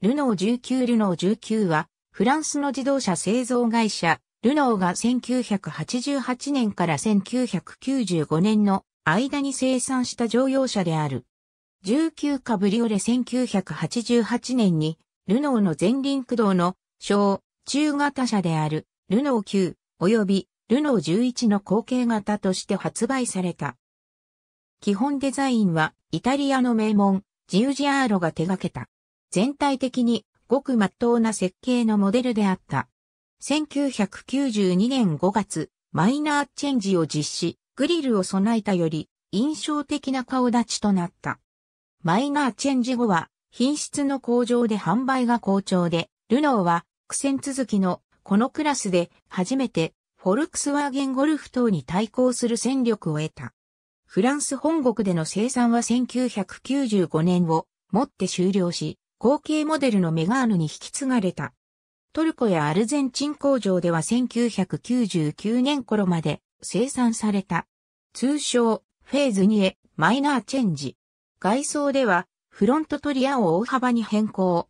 ルノー19ルノー19は、フランスの自動車製造会社、ルノーが1988年から1995年の間に生産した乗用車である。19カブリオレ1988年に、ルノーの前輪駆動の小、中型車である、ルノー9、及び、ルノー11の後継型として発売された。基本デザインは、イタリアの名門、ジウジアーロが手掛けた。全体的にごく真っ当な設計のモデルであった。1992年5月、マイナーチェンジを実施、グリルを備えたより印象的な顔立ちとなった。マイナーチェンジ後は品質の向上で販売が好調で、ルノーは苦戦続きのこのクラスで初めてフォルクスワーゲンゴルフ等に対抗する戦力を得た。フランス本国での生産は1995年をもって終了し、後継モデルのメガーヌに引き継がれた。トルコやアルゼンチン工場では1999年頃まで生産された。通称、フェーズ2へマイナーチェンジ。外装ではフロントトリアを大幅に変更。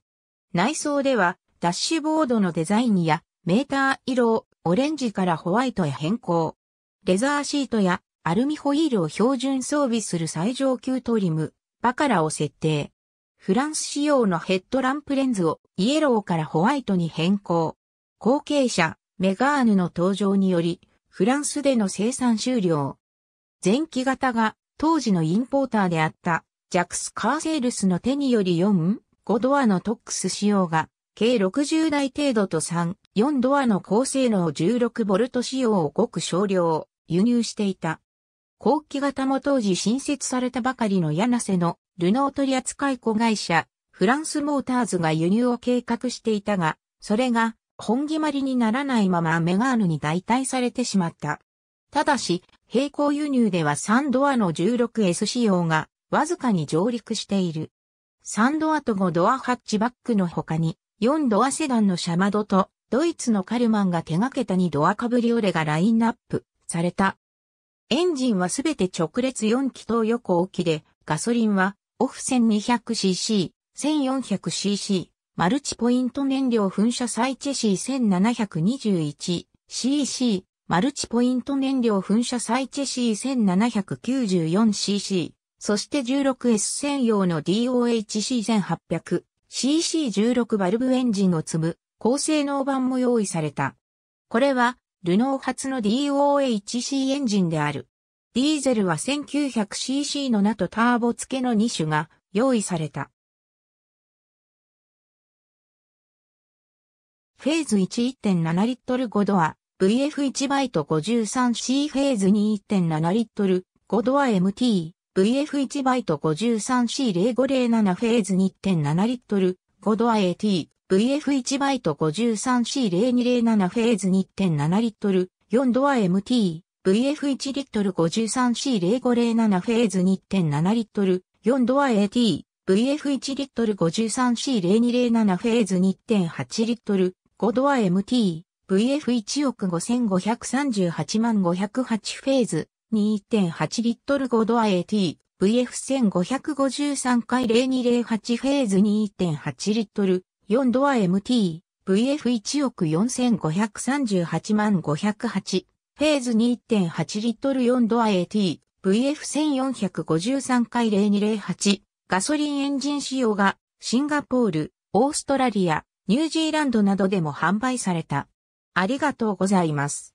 内装ではダッシュボードのデザインやメーター色をオレンジからホワイトへ変更。レザーシートやアルミホイールを標準装備する最上級トリム、バカラを設定。フランス仕様のヘッドランプレンズをイエローからホワイトに変更。後継者、メガーヌの登場により、フランスでの生産終了。前期型が当時のインポーターであったジャクス・カーセールスの手により4、5ドアのトックス仕様が計60台程度と3、4ドアの高性能 16V 仕様をごく少量輸入していた。後期型も当時新設されたばかりの柳瀬のルノー取扱い子会社、フランスモーターズが輸入を計画していたが、それが本決まりにならないままメガーヌに代替されてしまった。ただし、並行輸入では3ドアの 16S 仕様がわずかに上陸している。3ドアと5ドアハッチバックの他に、4ドアセダンのシャマドと、ドイツのカルマンが手掛けた2ドアカブリオレがラインナップされた。エンジンはすべて直列4気筒横置きで、ガソリンはオフ 1200cc、1400cc、マルチポイント燃料噴射サイチェシー 1721cc、マルチポイント燃料噴射サイチェシー 1794cc、そして 16S 専用の DOHC1800cc16 バルブエンジンを積む高性能版も用意された。これはルノー初の DOHC エンジンである。ディーゼルは 1900cc のナとターボ付けの2種が用意された。フェーズ1.7リットル5ドア VF1 バイト 53C フェーズ2.7リットル5ドア MT VF1 バイト 53C0507 フェーズ2.7リットル5ドア AT VF1 バイト 53C0207 フェーズ2.7リットル、4ドア MT、VF1 リットル 53C0507 フェーズ2.7リットル、4ドア AT、VF1 リットル 53C0207 フェーズ2.8リットル、5ドア MT、VF1 億5538万508フェーズ、2.8リットル5ドア AT、VF1553 回0208フェーズ2.8リットル、4ドア MT、VF1 億4538万508、フェーズ2.8リットル4ドア AT、VF1453 回0208、ガソリンエンジン仕様が、シンガポール、オーストラリア、ニュージーランドなどでも販売された。ありがとうございます。